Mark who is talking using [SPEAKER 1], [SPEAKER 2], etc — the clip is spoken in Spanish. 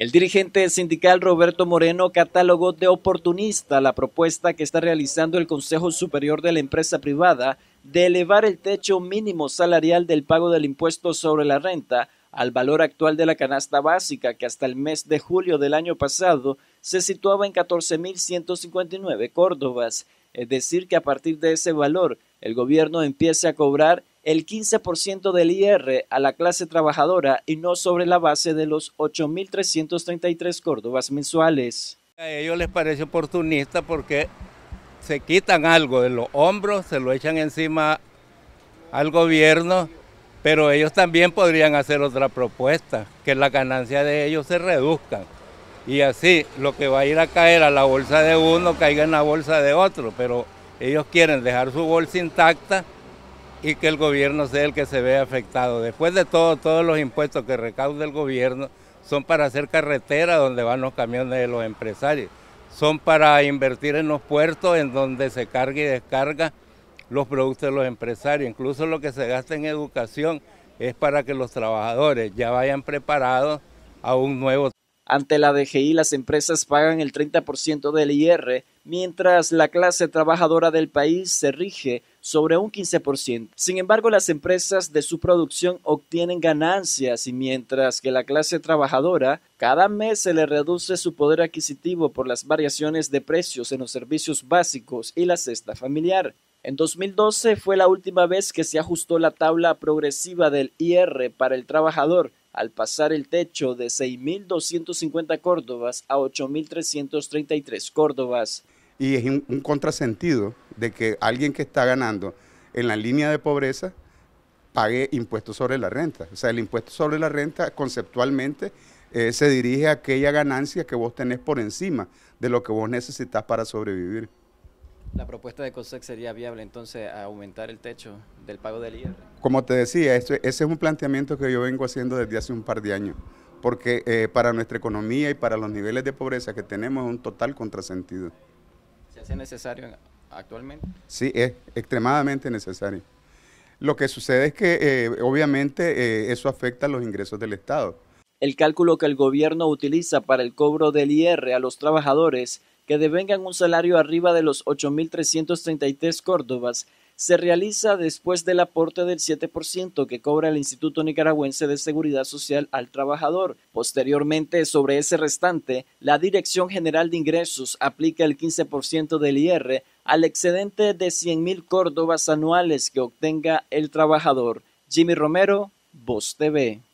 [SPEAKER 1] El dirigente sindical Roberto Moreno catalogó de oportunista la propuesta que está realizando el Consejo Superior de la Empresa Privada de elevar el techo mínimo salarial del pago del impuesto sobre la renta al valor actual de la canasta básica que hasta el mes de julio del año pasado se situaba en 14.159 córdobas, es decir que a partir de ese valor el gobierno empiece a cobrar el 15% del IR a la clase trabajadora y no sobre la base de los
[SPEAKER 2] 8.333 córdobas mensuales. A ellos les parece oportunista porque se quitan algo de los hombros, se lo echan encima al gobierno, pero ellos también podrían hacer otra propuesta, que la ganancia de ellos se reduzca. Y así lo que va a ir a caer a la bolsa de uno caiga en la bolsa de otro, pero ellos quieren dejar su bolsa intacta y que el gobierno sea el que se vea afectado. Después de todo, todos los impuestos que recauda el gobierno son para hacer carretera donde van los camiones de los empresarios, son para invertir en los puertos en donde se carga y descarga los productos de los empresarios, incluso lo que se gasta en educación es para que los trabajadores ya vayan preparados a un nuevo ante la DGI, las empresas pagan el 30% del IR, mientras
[SPEAKER 1] la clase trabajadora del país se rige sobre un 15%. Sin embargo, las empresas de su producción obtienen ganancias y mientras que la clase trabajadora cada mes se le reduce su poder adquisitivo por las variaciones de precios en los servicios básicos y la cesta familiar. En 2012 fue la última vez que se ajustó la tabla progresiva del IR para el trabajador al pasar el techo de 6.250 Córdobas a 8.333 Córdobas.
[SPEAKER 3] Y es un, contrasentido de que alguien que está ganando en la línea de pobreza pague impuestos sobre la renta. O sea, el impuesto sobre la renta conceptualmente eh, se dirige a aquella ganancia que vos tenés por encima de lo que vos necesitas para sobrevivir.
[SPEAKER 1] La propuesta de COSEC sería viable entonces aumentar el techo del pago del IR.
[SPEAKER 3] Como te decía, ese es un planteamiento que yo vengo haciendo desde hace un par de años, porque eh, para nuestra economía y para los niveles de pobreza que tenemos es un total contrasentido.
[SPEAKER 1] ¿Se hace necesario actualmente?
[SPEAKER 3] Sí, es extremadamente necesario. Lo que sucede es que eh, obviamente eh, eso afecta a los ingresos del Estado.
[SPEAKER 1] El cálculo que el gobierno utiliza para el cobro del IR a los trabajadores que devengan un salario arriba de los 8.333 córdobas se realiza después del aporte del 7% que cobra el Instituto Nicaragüense de Seguridad Social al trabajador. Posteriormente, sobre ese restante, la Dirección General de Ingresos aplica el 15% del IR al excedente de 100.000 córdobas anuales que obtenga el trabajador. Jimmy Romero, Voz TV.